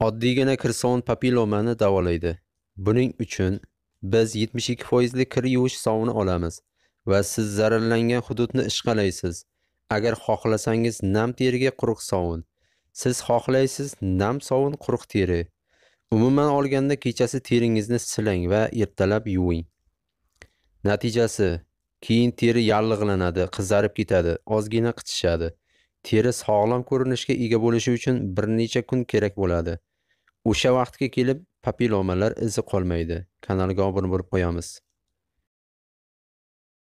oddiygina kirson papillomani davolaydi buning uchun biz 72 foizli kir yuvish sovuni olamiz va siz zararlangan hududni ishqalaysiz agar xohlasangiz nam teriga quruq sovun siz xohlaysiz nam sovun quruq teri umuman olganda kechasi teringizni silang va ertalab yuving natijasi keyin teri yallig'lanadi qizarib ketadi ozgina qichishadi teri sog'lom ko'rinishga ega bo'lishi uchun bir necha kun kerak bo'ladi o'sha vaqtga kelib papilomalar izi qolmaydi kanalga obuna bo'lib qo'yamiz